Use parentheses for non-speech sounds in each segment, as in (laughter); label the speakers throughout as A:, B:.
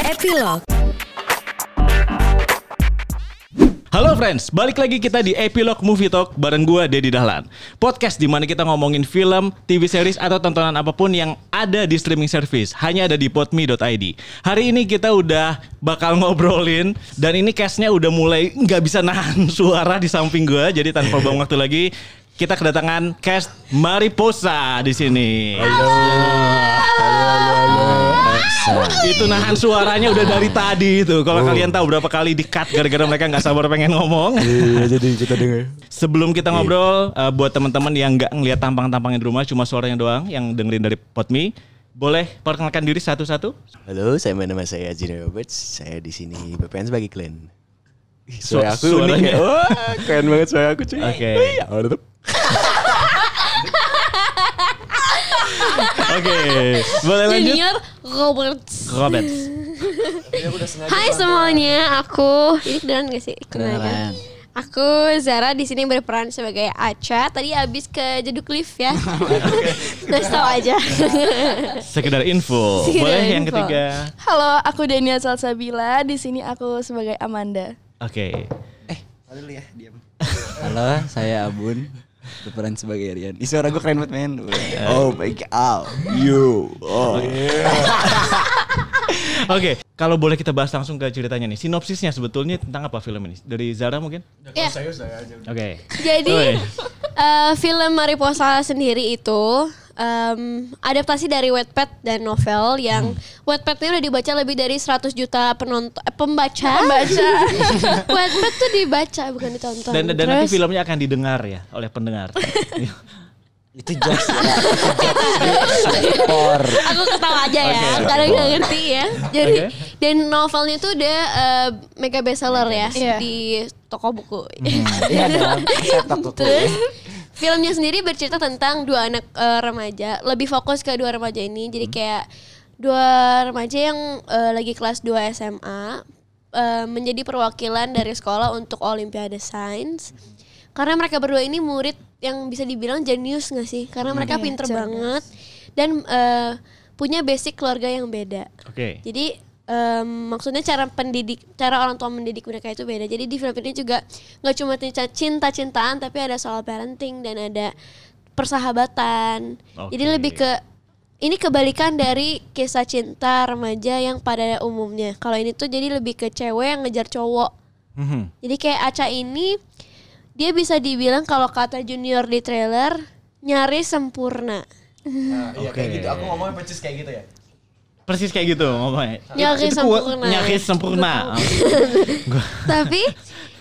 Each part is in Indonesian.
A: Epilog
B: Halo friends, balik lagi kita di Epilog Movie Talk bareng gue Dedi Dahlan. Podcast di mana kita ngomongin film, TV series atau tontonan apapun yang ada di streaming service, hanya ada di Podmi.id. Hari ini kita udah bakal (laughs) ngobrolin dan ini cashnya udah mulai nggak bisa nahan (laughs) suara di samping gue, jadi tanpa buang waktu lagi kita kedatangan cast Mariposa di sini. Halo. Halo itu nahan suaranya udah dari tadi itu. Kalau oh. kalian tahu berapa kali di cut gara-gara mereka nggak sabar pengen ngomong. Iya, iya jadi kita dengar. (laughs) Sebelum kita iya. ngobrol uh, buat teman-teman yang nggak ngelihat tampang-tampangnya di rumah cuma suaranya doang yang dengerin dari Potmi, boleh perkenalkan diri satu-satu?
C: Halo, saya nama saya Jino Roberts. Saya di sini BPN sebagai klien. Suara aku suaranya. unik ya. (laughs) Wah, keren banget suara aku cuy. Oke. Okay. (laughs)
D: (laughs) Boleh lanjut. Junior Roberts. Roberts. Ya, Hai semuanya, aku ini kedengeran gak sih? Kedengeran. Aku Zara di sini berperan sebagai Acha. Tadi habis ke Jeduk Lift
A: ya. Terus (laughs) tahu aja.
B: Sekedar info. Sekedar Boleh info. yang ketiga.
A: Halo, aku Dania Salsabila. Di sini aku sebagai Amanda.
B: Oke. Okay. Eh,
E: ya, diam. (laughs) Halo, saya Abun berperan sebagai Rian. Ih, suara gue keren banget, men. (laughs) Oh my god. You. Oh. Yeah. Oh, iya.
B: Oke, kalau boleh kita bahas langsung ke ceritanya nih. Sinopsisnya sebetulnya tentang apa film ini? Dari Zara mungkin?
D: Ya. ya. Saya saya aja.
B: Oke. Okay. Jadi
D: uh, film Mariposa sendiri itu um, adaptasi dari Wattpad dan novel yang hmm. Wattpadnya udah dibaca lebih dari 100 juta penonton eh, pembaca. Ah, pembaca. (laughs) Wattpad tuh dibaca bukan ditonton. Dan, dan nanti
B: filmnya akan didengar ya oleh pendengar. (laughs) itu jokes ya itu jokes aku
D: ketawa aja ya okay. karena nggak ngerti ya jadi okay. dan novelnya tuh udah uh, eh, mega bestseller ya yeah. di toko buku
A: hmm, iya Terus,
D: filmnya sendiri bercerita tentang dua anak uh, remaja lebih fokus ke dua remaja ini jadi hmm. kayak dua remaja yang uh, lagi kelas 2 SMA uh, menjadi perwakilan dari sekolah untuk Olimpiade Sains hmm karena mereka berdua ini murid yang bisa dibilang jenius gak sih? Karena hmm. mereka iya, pinter yeah, banget dan uh, punya basic keluarga yang beda. Okay. Jadi um, maksudnya cara pendidik, cara orang tua mendidik mereka itu beda. Jadi di film ini juga nggak cuma cinta-cintaan, tapi ada soal parenting dan ada persahabatan. Okay. Jadi lebih ke ini kebalikan dari kisah cinta remaja yang pada umumnya. Kalau ini tuh jadi lebih ke cewek yang ngejar cowok. Mm -hmm. Jadi kayak Aca ini dia bisa dibilang kalau kata junior di trailer nyaris sempurna. Nah,
C: iya okay. kayak gitu. Aku ngomongnya persis kayak gitu ya.
B: Persis kayak gitu ngomongnya. Nyaris sempurna. Nyaris sempurna.
D: (laughs) Tapi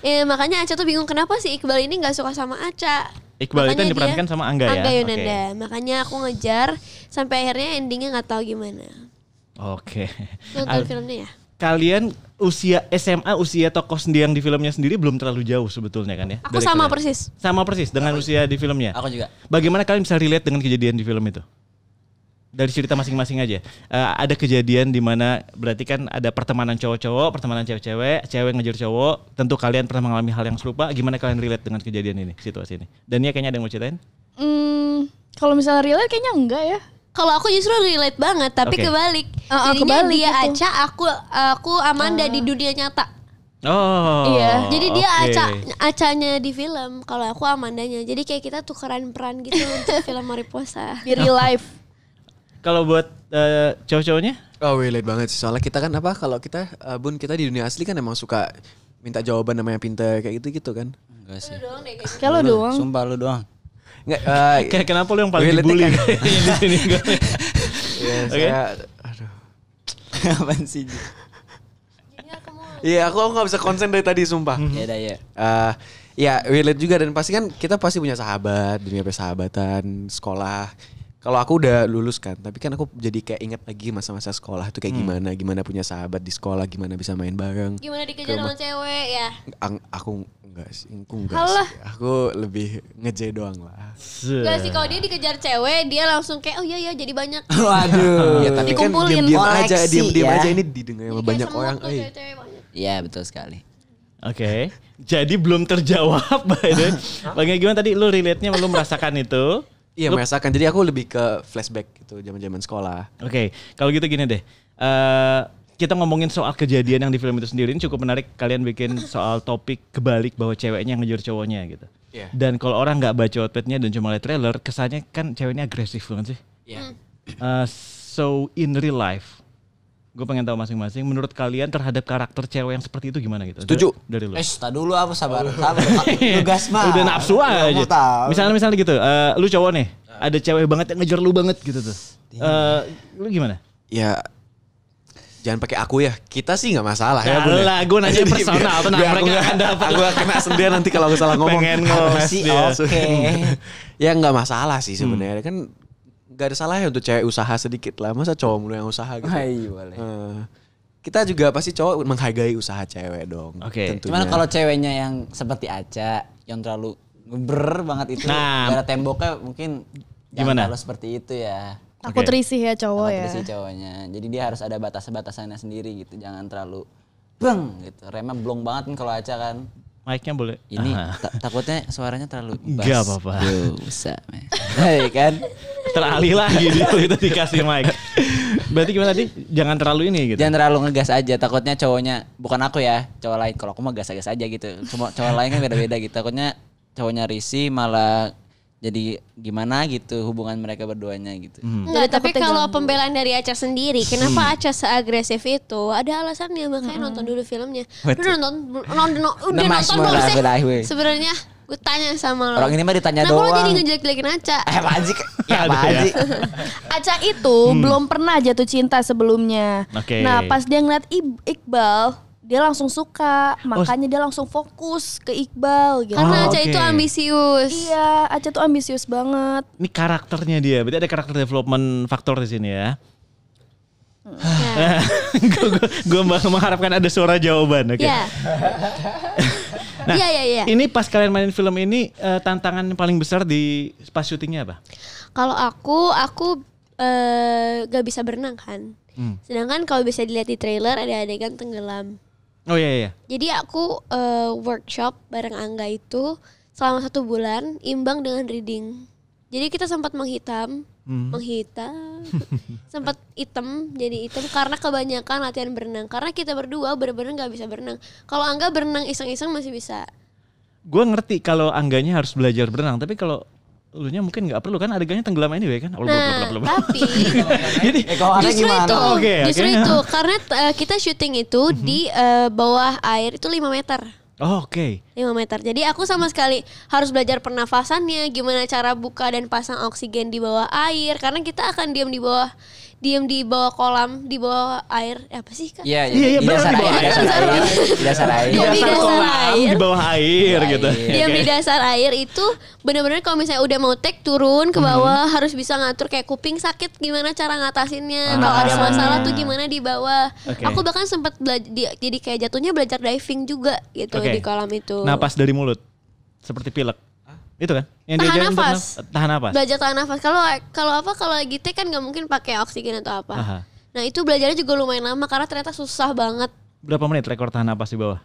D: ya, makanya Aca tuh bingung kenapa sih Iqbal ini nggak suka sama Aca.
B: Iqbal makanya itu diperankan sama Angga, Angga ya. Angga Yunanda.
D: Okay. Makanya aku ngejar sampai akhirnya endingnya nggak tahu gimana.
B: Oke. Okay.
D: Nonton filmnya ya
B: kalian usia SMA usia tokoh sendiri yang di filmnya sendiri belum terlalu jauh sebetulnya kan ya. Aku Dari sama kalian. persis. Sama persis dengan aku, usia di filmnya. Aku juga. Bagaimana kalian bisa relate dengan kejadian di film itu? Dari cerita masing-masing aja. Uh, ada kejadian di mana berarti kan ada pertemanan cowok-cowok, pertemanan cewek-cewek, cewek ngejar cowok. Tentu kalian pernah mengalami hal yang serupa. Gimana kalian relate dengan kejadian ini, situasi ini? Dan ya kayaknya ada yang mau ceritain?
A: Hmm, kalau misalnya relate kayaknya enggak ya kalau aku justru relate banget tapi okay. kebalik uh, uh, kebalik dia gitu.
D: Aca aku aku Amanda uh. di oh. dunia nyata
B: Oh. Iya. Jadi dia okay. aca
D: acanya di film, kalau aku Amandanya. Jadi kayak kita tukeran peran gitu (laughs) untuk film Mariposa. Di real life.
B: kalau buat uh, cowok-cowoknya? Oh, relate
C: banget sih. Soalnya kita kan apa kalau kita uh, Bun kita di dunia asli kan emang suka minta jawaban namanya pinter kayak gitu-gitu
E: kan. Enggak sih. Kalau gitu. doang. Sumpah lu doang. Nggak, uh, (laughs) Kenapa lu yang paling dibully kan. (laughs) di sini? (laughs) ya, okay. saya,
B: aduh.
C: Apaan sih? Iya, aku aku nggak bisa konsen dari tadi sumpah. Mhm. Iya, dah eh, ya. Uh, ya, relate juga dan pasti kan kita pasti punya sahabat, dunia persahabatan, sekolah kalau aku udah lulus kan tapi kan aku jadi kayak inget lagi masa-masa sekolah itu kayak hmm. gimana gimana punya sahabat di sekolah gimana bisa main bareng gimana dikejar sama
D: cewek ya
C: Ang aku enggak sih aku enggak sih aku lebih ngeje doang lah enggak sih kalau
D: dia dikejar cewek dia langsung kayak oh iya iya jadi banyak (laughs) waduh
C: (laughs) ya tapi kan diam diam aja diam
E: diam ya. aja ini didengar sama iya, banyak orang eh. iya betul sekali
B: oke okay. jadi belum terjawab (laughs) by the way bagaimana tadi lu relate nya lu merasakan itu Iya merasakan. Jadi aku lebih ke flashback gitu zaman-zaman sekolah. Oke, okay. kalau gitu gini deh. Uh, kita ngomongin soal kejadian yang di film itu sendiri ini cukup menarik. Kalian bikin soal topik kebalik bahwa ceweknya ngejar cowoknya gitu. Yeah. Dan kalau orang nggak baca outfitnya dan cuma lihat trailer, kesannya kan ceweknya agresif banget sih. Yeah. Iya. Uh, so in real life, Gue pengen tahu masing-masing. Menurut kalian terhadap karakter cewek yang seperti itu gimana gitu? Setuju. Dari, dari lu. Eh, tak dulu apa sabar. Oh. Sabar. (laughs) Tugas mah. Udah nafsu aja. Misalnya misalnya gitu, uh, lu cowok nih, ada cewek banget yang ngejar lu banget gitu tuh. Uh, lu gimana? Ya
C: jangan pakai aku ya. Kita sih nggak masalah ya, Bun. Ya. Lah, gue nanya (laughs) personal, tenang mereka gak, apa gue Aku kena sendirian nanti kalau gue salah ngomong. Pengen ngomong sih. Iya. Oke. (laughs) ya nggak masalah sih sebenarnya. Hmm. Kan nggak ada salahnya untuk cewek usaha sedikit lah masa cowok mulu yang usaha gitu Hai, iya, boleh. Uh, kita juga pasti cowok menghargai usaha cewek dong oke okay. Tentunya. cuman kalau
E: ceweknya yang seperti aja yang terlalu ber banget itu nah, gara temboknya mungkin gimana kalau seperti itu ya takut okay. risih ya cowok takut ya risih cowoknya jadi dia harus ada batas-batasannya sendiri gitu jangan terlalu bang gitu remnya blong banget kan kalau aja kan
B: Mic-nya boleh. Ini ta takutnya suaranya terlalu bass. Gak apa-apa. Bisa. (laughs) Hei kan teralih lagi gitu, gitu itu dikasih mic. Berarti gimana tadi? Jangan terlalu
E: ini gitu. Jangan terlalu ngegas aja. Takutnya cowoknya bukan aku ya, cowok lain. Kalau aku mah gas-gas aja gitu. Cuma cowok lain kan beda-beda gitu. Takutnya cowoknya risi malah jadi gimana gitu hubungan mereka berduanya gitu.
D: Hmm. tapi kalau pembelaan dari Aca sendiri, kenapa hmm. Aca seagresif itu? Ada alasannya makanya hmm. nonton dulu filmnya. Udah nonton, nonton udah nonton nonton,
E: sih?
A: Sebenarnya Gue tanya sama lo. Orang ini
E: mah ditanya Kenapa doang. Kenapa lo jadi
A: ngejelek-jelekin Aca? Eh Aji, ya Aji. (laughs) Ya. (laughs) Aca itu hmm. belum pernah jatuh cinta sebelumnya. Okay. Nah pas dia ngeliat Iqbal, dia langsung suka oh. makanya dia langsung fokus ke Iqbal gitu. Karena oh, Aca okay. itu ambisius. Iya, Aca tuh ambisius banget.
B: Ini karakternya dia. Berarti ada karakter development faktor di sini ya. Hmm. (laughs) Gue mengharapkan ada suara jawaban. Oke. Okay. Iya.
D: Yeah.
B: Nah, iya, iya, iya. Ini pas kalian mainin film ini uh, tantangan paling besar di pas syutingnya apa?
D: Kalau aku, aku uh, gak bisa berenang kan. Hmm. Sedangkan kalau bisa dilihat di trailer ada adegan tenggelam. Oh iya iya. Jadi aku uh, workshop bareng Angga itu selama satu bulan imbang dengan reading. Jadi kita sempat menghitam hmm. menghitam (laughs) sempat hitam jadi hitam karena kebanyakan latihan berenang karena kita berdua bener-bener nggak bisa berenang kalau angga berenang iseng-iseng masih bisa
B: gue ngerti kalau angganya harus belajar berenang tapi kalau lu nya mungkin nggak perlu kan adegannya tenggelam ini anyway, kan oh, nah, tapi (laughs) jadi eh, oh, justru itu okay, justru okay, itu
D: karena uh, kita syuting itu di uh, bawah air itu 5 meter
B: Oh, Oke.
D: Okay. 5 meter. Jadi aku sama sekali harus belajar pernafasannya, gimana cara buka dan pasang oksigen di bawah air karena kita akan diam di bawah diem di bawah kolam, di bawah air, eh, apa sih kan?
B: Iya, iya, iya, di dasar air, di dasar air, di dasar air, di dasar kolam, di bawah air gitu. Diem iya, di dasar
D: air itu benar-benar kalau misalnya udah mau take turun ke mm-hmm. bawah hmm. harus bisa ngatur kayak kuping sakit gimana cara ngatasinnya, ah. kalau ada masalah tuh gimana di bawah. Okay. Aku bahkan sempat jadi kayak jatuhnya belajar diving juga gitu okay. di kolam itu. Napas
B: dari mulut, seperti pilek. Itu kan? Yang tahan nafas. Untuk, tahan nafas. Belajar
D: tahan nafas. Kalau kalau apa kalau lagi T kan nggak mungkin pakai oksigen atau apa. Aha. Nah itu belajarnya juga lumayan lama karena ternyata susah banget.
B: Berapa menit rekor tahan nafas di bawah?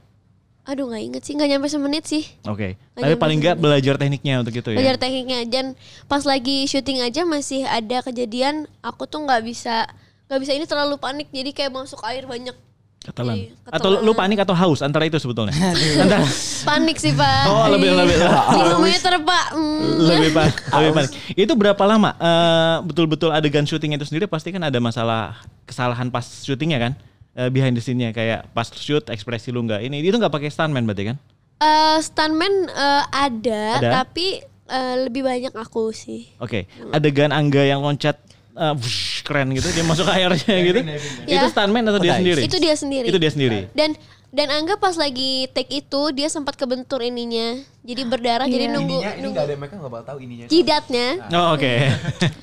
D: Aduh nggak inget sih, nggak nyampe semenit sih.
B: Oke. Okay. Tapi paling nggak belajar tekniknya untuk itu ya. Belajar
D: tekniknya dan pas lagi syuting aja masih ada kejadian aku tuh nggak bisa nggak bisa ini terlalu panik jadi kayak masuk air banyak
B: Ketelan. Iya, atau lu panik atau haus antara itu sebetulnya. (laughs) antara...
D: panik sih pak. Oh lebih iya. lebih. Lima (laughs) terpak. pak.
B: Hmm. Lebih pak. (laughs) Lebih panik. Itu berapa lama? Eh, betul-betul uh, adegan syuting itu sendiri pasti kan ada masalah kesalahan pas syutingnya kan? Uh, behind the scene-nya kayak pas shoot ekspresi lu nggak ini itu nggak pakai stuntman berarti kan?
A: Uh,
D: stuntman uh, ada, ada, tapi uh, lebih banyak aku sih.
B: Oke, okay. adegan Angga yang loncat uh, keren gitu dia masuk airnya gitu. Ya, itu stuntman atau dia sendiri? Itu dia sendiri. Itu dia sendiri.
D: Dan dan Angga pas lagi take itu dia sempat kebentur ininya. Jadi berdarah jadi iya. nunggu nunggu. Ini gak ada mereka gak bakal tahu ininya. Jidatnya.
B: Oh, oke. (laughs)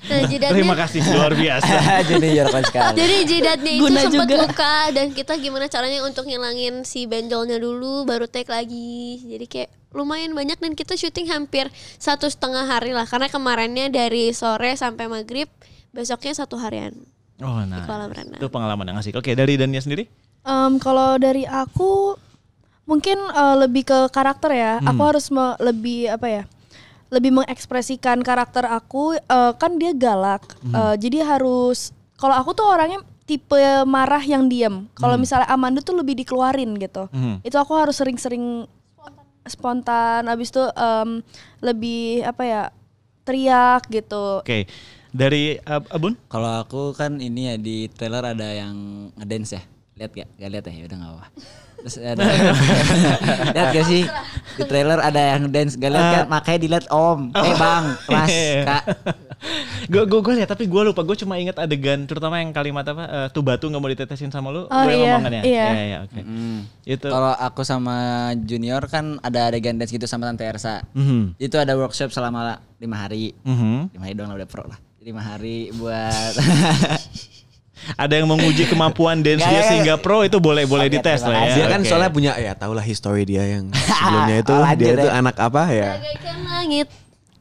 A: Nah, jidatnya. Terima kasih luar biasa. jadi (laughs) jarang sekali. Jadi
D: jidatnya itu sempat luka dan kita gimana caranya untuk ngilangin si benjolnya dulu baru take lagi. Jadi kayak lumayan banyak dan kita syuting hampir satu setengah hari lah karena kemarinnya dari
A: sore sampai maghrib besoknya satu harian
B: oh, nah. di kolam renang. Itu pengalaman yang asik. Oke, dari Dania sendiri?
A: Um, kalau dari aku mungkin uh, lebih ke karakter ya. Hmm. Aku harus lebih apa ya? Lebih mengekspresikan karakter aku. Uh, kan dia galak. Hmm. Uh, jadi harus kalau aku tuh orangnya tipe marah yang diem. Kalau hmm. misalnya Amanda tuh lebih dikeluarin gitu. Hmm. Itu aku harus sering-sering spontan. Abis itu um, lebih apa ya? teriak gitu.
E: Oke. Okay dari uh, Abun? Kalau aku kan ini ya di trailer ada yang ngedance ya. Lihat gak? Gak lihat ya? ya udah gak apa Terus ada (laughs) lihat gak sih
B: di trailer ada yang dance gak lihat uh, kan
E: makanya dilihat om eh, oh. eh bang mas (laughs) iya. kak
B: gue gue gue lihat tapi gue lupa gue cuma inget adegan terutama yang kalimat apa uh, tuh batu nggak mau ditetesin sama lu
E: oh, gue iya, ngomongannya
A: iya iya
B: ya, oke okay. mm. itu kalau aku sama junior kan ada
E: adegan dance gitu sama tante Ersa mm -hmm. itu ada workshop selama lima hari mm -hmm. lima hari doang udah pro lah lima hari buat
B: (laughs) ada yang menguji kemampuan dance dia sehingga pro itu boleh boleh okay, dites lah ya. Dia kan okay. soalnya punya
C: ya tahulah history dia yang sebelumnya (laughs) itu oh, dia itu anak apa ya?
E: langit.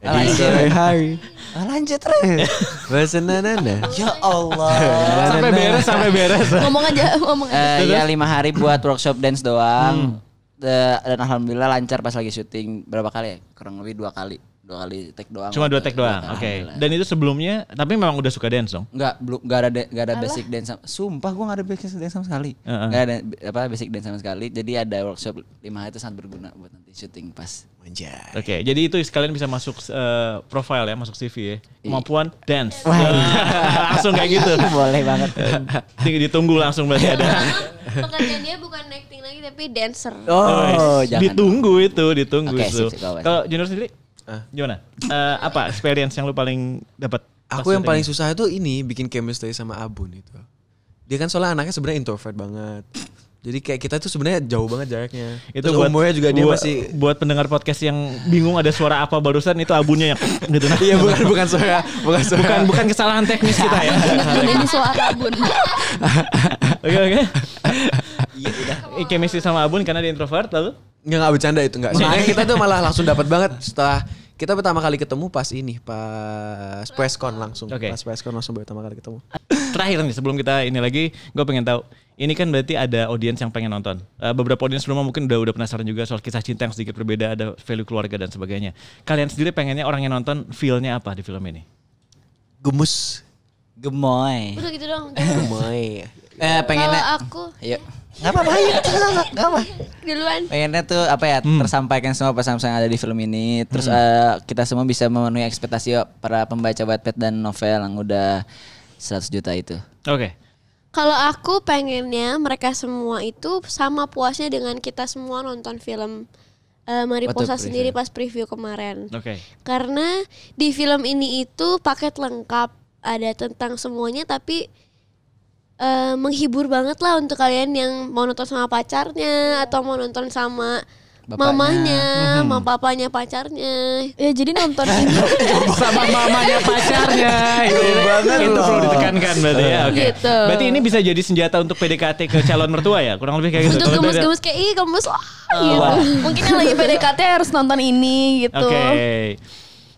E: Di sore
B: oh,
C: hari.
E: Lanjut terus. Bahasa nanana. Ya Allah. (laughs) sampai beres sampai beres. ngomong aja ngomong aja. Uh, ya lima hari buat workshop dance doang. Hmm. Eh, dan alhamdulillah lancar pas lagi syuting berapa kali ya? Kurang lebih dua kali dua kali take doang. Cuma dua tek gitu. doang. Iya. Oke. Okay. Dan itu
B: sebelumnya tapi memang udah suka dance dong?
E: Enggak, belum enggak ada enggak ada Alah. basic dance. Sama, sumpah gua enggak ada basic dance sama sekali. Enggak uh -uh. ada apa basic dance sama sekali. Jadi ada workshop lima hari itu sangat berguna buat nanti
B: syuting pas. Oke, okay, jadi itu sekalian bisa masuk uh, profile ya, masuk CV ya. Iya. Kemampuan dance. Wah. (laughs) langsung kayak gitu. (laughs) Boleh banget. Ditunggu langsung berarti
D: ada. (laughs) Pekerjaan dia bukan acting lagi tapi dancer. Oh,
B: oh jangan. Ditunggu itu, ditunggu okay, itu. Kalau junior sendiri Uh. Gimana? Uh, apa experience yang lu paling dapat? Aku yang paling
C: susah itu ini bikin chemistry sama Abun itu. Dia kan soalnya anaknya sebenarnya introvert banget. Jadi kayak kita tuh sebenarnya jauh banget jaraknya. Itu Terus buat, umurnya juga dia buat, masih
B: buat pendengar podcast yang bingung ada suara apa barusan itu abunya yang (laughs) gitu nah. Iya bukan bukan suara bukan suara. bukan bukan kesalahan teknis kita ya. Ini suara abun. Oke oke. Iya udah. Chemistry sama abun karena dia introvert lalu. Nggak, nggak bercanda itu nggak. Makanya kita tuh malah langsung
C: dapat banget setelah kita pertama kali ketemu pas ini pas presscon langsung okay. pas presscon langsung pertama kali ketemu
B: terakhir nih sebelum kita ini lagi gue pengen tahu ini kan berarti ada audiens yang pengen nonton eh, beberapa audiens sebelumnya mungkin udah udah penasaran juga soal kisah cinta yang sedikit berbeda ada value keluarga dan sebagainya kalian sendiri pengennya orang yang nonton feelnya apa di film ini gemus gemoy
D: udah gitu dong (laughs) gemoy
B: eh
E: pengennya
D: aku ya Gak apa-apa ya, gak apa. Duluan.
E: Pengennya tuh apa ya, hmm. tersampaikan semua pesan-pesan yang ada di film ini. Terus hmm. uh, kita semua bisa memenuhi ekspektasi para pembaca Wattpad dan novel yang udah 100 juta itu. Oke. Okay.
D: Kalau aku pengennya mereka semua itu sama puasnya dengan kita semua nonton film uh, eh, Mariposa sendiri pas preview kemarin. Oke. Okay. Karena di film ini itu paket lengkap ada tentang semuanya tapi uh, menghibur banget lah untuk kalian yang mau nonton sama pacarnya atau mau nonton sama Bapaknya. mamanya, hmm. mama papanya pacarnya. Ya jadi nonton (laughs) ini gitu. sama
B: mamanya pacarnya. itu, itu perlu ditekankan berarti ya. Oke. Okay. Gitu. Berarti ini bisa jadi senjata untuk PDKT ke calon mertua ya, kurang lebih kayak gitu. Untuk gemes-gemes
A: kayak ih gemes oh, gitu. wah, gitu. Mungkin yang lagi PDKT harus nonton ini gitu. Oke. Okay.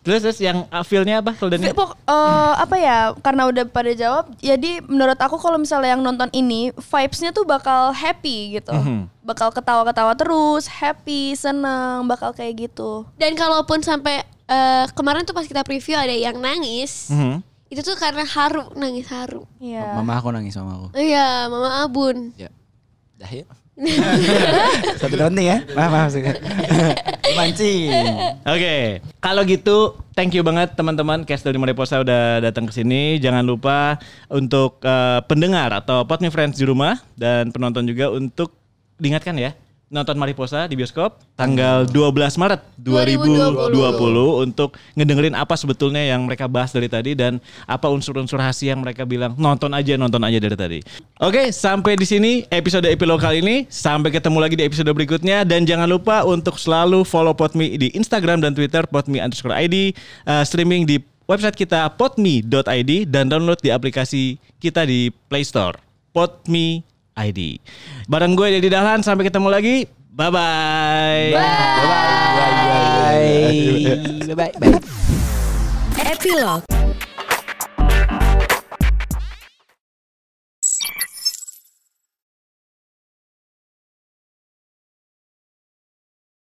B: Terus terus yang ah, feelnya apa kalau Dani? uh,
A: eh, apa ya karena udah pada jawab. Jadi menurut aku kalau misalnya yang nonton ini vibesnya tuh bakal happy gitu, mm-hmm. bakal ketawa-ketawa terus, happy, seneng, bakal kayak gitu. Dan kalaupun sampai uh, kemarin tuh pas kita preview ada yang nangis.
D: Mm-hmm itu tuh karena haru nangis haru. Iya.
E: Mama aku nangis sama aku.
D: Iya, mama Abun. Iya. Dah yuk. (laughs) Satu tahun nih ya. Maaf, maaf. (laughs) Mancing. Oke.
B: Okay. Kalau gitu, thank you banget teman-teman Cash dari Mariposa udah datang ke sini. Jangan lupa untuk uh, pendengar atau Pot Friends di rumah dan penonton juga untuk diingatkan ya nonton Mariposa di bioskop tanggal 12 Maret 2020, 2020 untuk ngedengerin apa sebetulnya yang mereka bahas dari tadi dan apa unsur-unsur rahasia yang mereka bilang nonton aja nonton aja dari tadi. Oke, sampai di sini episode epilog kali ini. Sampai ketemu lagi di episode berikutnya dan jangan lupa untuk selalu follow Potmi di Instagram dan Twitter potmi underscore ID uh, eh, streaming di website kita Potmi.id dan download di aplikasi kita di Play Store. Potmi ID. Bareng gue Deddy Dahlan sampai ketemu lagi. Bye bye. Bye bye.
D: Bye
A: bye. Bye bye. Epilog.